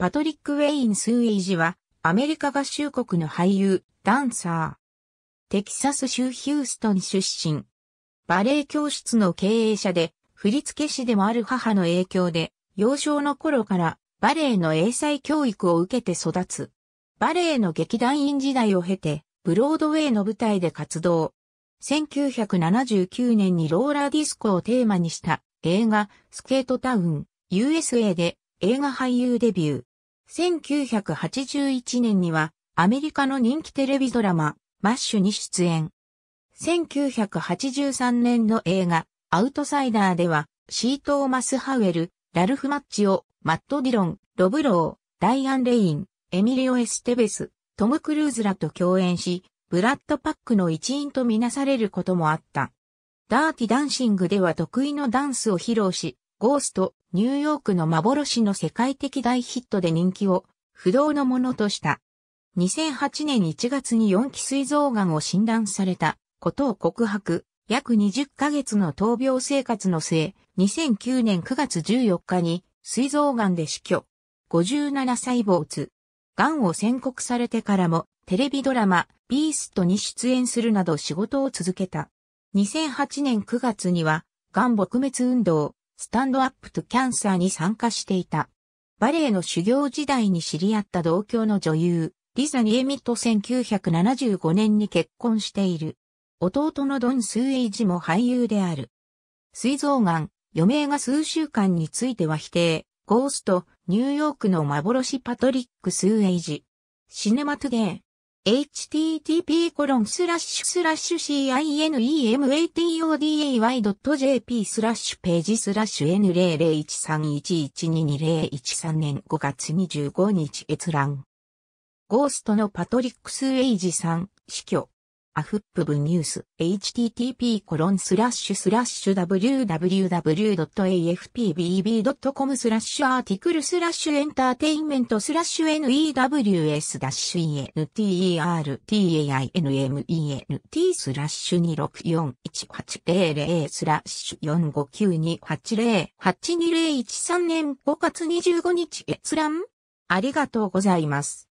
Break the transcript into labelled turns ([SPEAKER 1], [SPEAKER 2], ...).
[SPEAKER 1] パトリック・ウェイン・スーエイジは、アメリカ合衆国の俳優、ダンサー。テキサス州ヒューストン出身。バレエ教室の経営者で、振付師でもある母の影響で、幼少の頃からバレエの英才教育を受けて育つ。バレエの劇団員時代を経て、ブロードウェイの舞台で活動。1979年にローラーディスコをテーマにした映画スケートタウン USA で映画俳優デビュー。1981年にはアメリカの人気テレビドラマ、マッシュに出演。1983年の映画、アウトサイダーでは、シートーマス・ハウエル、ラルフ・マッチオ、マット・ディロン、ロブロー、ダイアン・レイン、エミリオ・エステベス、トム・クルーズらと共演し、ブラッド・パックの一員とみなされることもあった。ダーティ・ダンシングでは得意のダンスを披露し、ゴースト、ニューヨークの幻の世界的大ヒットで人気を不動のものとした。2008年1月に4期膵臓癌を診断されたことを告白、約20ヶ月の闘病生活の末、2009年9月14日に膵臓癌で死去。57歳没。癌を宣告されてからもテレビドラマ、ビーストに出演するなど仕事を続けた。2008年9月には、癌撲滅運動、スタンドアップとキャンサーに参加していた。バレエの修行時代に知り合った同郷の女優、リザ・ニエミと1975年に結婚している。弟のドン・スーエイジも俳優である。膵臓癌、余命が数週間については否定。ゴースト、ニューヨークの幻パトリック・スーエイジ。シネマトゥデー。http://cinematoday.jp スラッシュページスラッシュ n00131112201 年5月25日閲覧。ゴーストのパトリック・スウェイジさん、死去。アフップブニュース http コロンスラッシュスラッシュ www.afpbb.com スラッシュアーティクルスラッシュエンターテインメントスラッシュ news-enter-tainment スラッシュ264180スラッシュ4592808201 3年5月25日閲覧ありがとうございます。